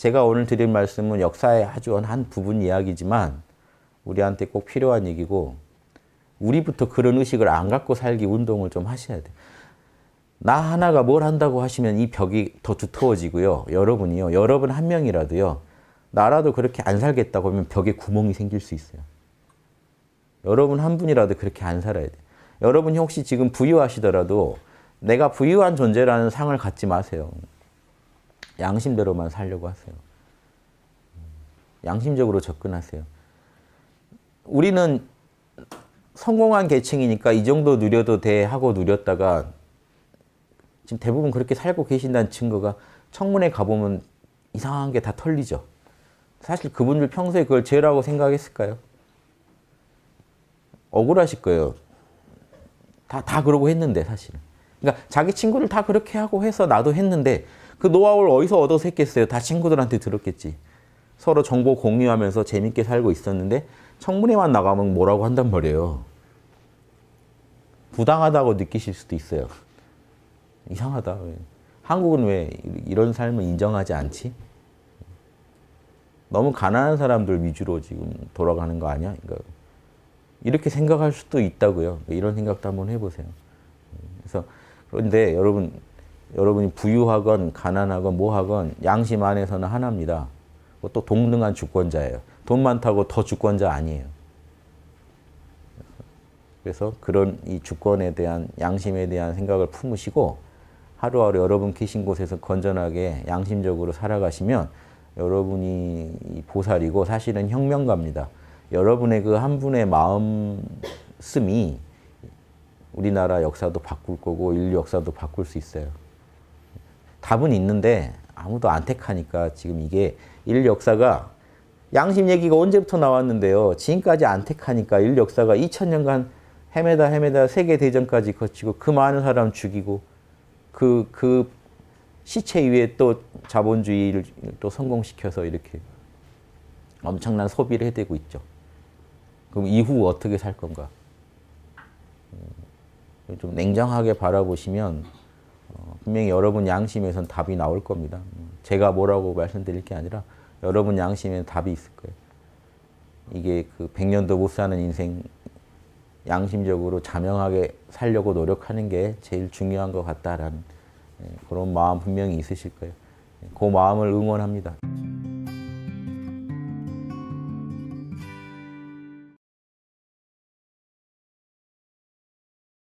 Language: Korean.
제가 오늘 드릴 말씀은 역사의 아주 한 부분 이야기지만 우리한테 꼭 필요한 얘기고 우리부터 그런 의식을 안 갖고 살기 운동을 좀 하셔야 돼요. 나 하나가 뭘 한다고 하시면 이 벽이 더 두터워지고요. 여러분이요. 여러분 한 명이라도요. 나라도 그렇게 안 살겠다고 하면 벽에 구멍이 생길 수 있어요. 여러분 한 분이라도 그렇게 안 살아야 돼요. 여러분 혹시 지금 부유하시더라도 내가 부유한 존재라는 상을 갖지 마세요. 양심대로만 살려고 하세요. 음, 양심적으로 접근하세요. 우리는 성공한 계층이니까 이 정도 누려도 돼 하고 누렸다가 지금 대부분 그렇게 살고 계신다는 증거가 청문회 가보면 이상한 게 다 털리죠. 사실 그분들 평소에 그걸 죄라고 생각했을까요? 억울하실 거예요. 다, 다 그러고 했는데, 사실은. 그러니까 자기 친구를 다 그렇게 하고 해서 나도 했는데 그 노하우를 어디서 얻어서 했겠어요? 다 친구들한테 들었겠지. 서로 정보 공유하면서 재밌게 살고 있었는데 청문회만 나가면 뭐라고 한단 말이에요. 부당하다고 느끼실 수도 있어요. 이상하다. 한국은 왜 이런 삶을 인정하지 않지? 너무 가난한 사람들 위주로 지금 돌아가는 거 아니야? 그러니까 이렇게 생각할 수도 있다고요. 이런 생각도 한번 해보세요. 그래서 그런데 여러분 여러분이 부유하건 가난하건 뭐하건 양심 안에서는 하나입니다. 또 동등한 주권자예요. 돈 많다고 더 주권자 아니에요. 그래서 그런 이 주권에 대한 양심에 대한 생각을 품으시고 하루하루 여러분 계신 곳에서 건전하게 양심적으로 살아가시면 여러분이 보살이고 사실은 혁명가입니다. 여러분의 그 한 분의 마음 씀이 우리나라 역사도 바꿀 거고 인류 역사도 바꿀 수 있어요. 답은 있는데 아무도 안 택하니까 지금 이게 인 역사가 양심 얘기가 언제부터 나왔는데요. 지금까지 안 택하니까 인 역사가 2000년간 헤매다 헤매다 세계 대전까지 거치고 그 많은 사람 죽이고 그그 그 시체 위에 또 자본주의를 또 성공시켜서 이렇게 엄청난 소비를 해대고 있죠. 그럼 이후 어떻게 살 건가? 음, 좀 냉정하게 바라보시면 분명히 여러분 양심에선 답이 나올 겁니다. 제가 뭐라고 말씀드릴 게 아니라 여러분 양심에 답이 있을 거예요. 이게 그1년도못 사는 인생 양심적으로 자명하게 살려고 노력하는 게 제일 중요한 것 같다라는 예, 그런 마음 분명히 있으실 거예요. 예, 그 마음을 응원합니다.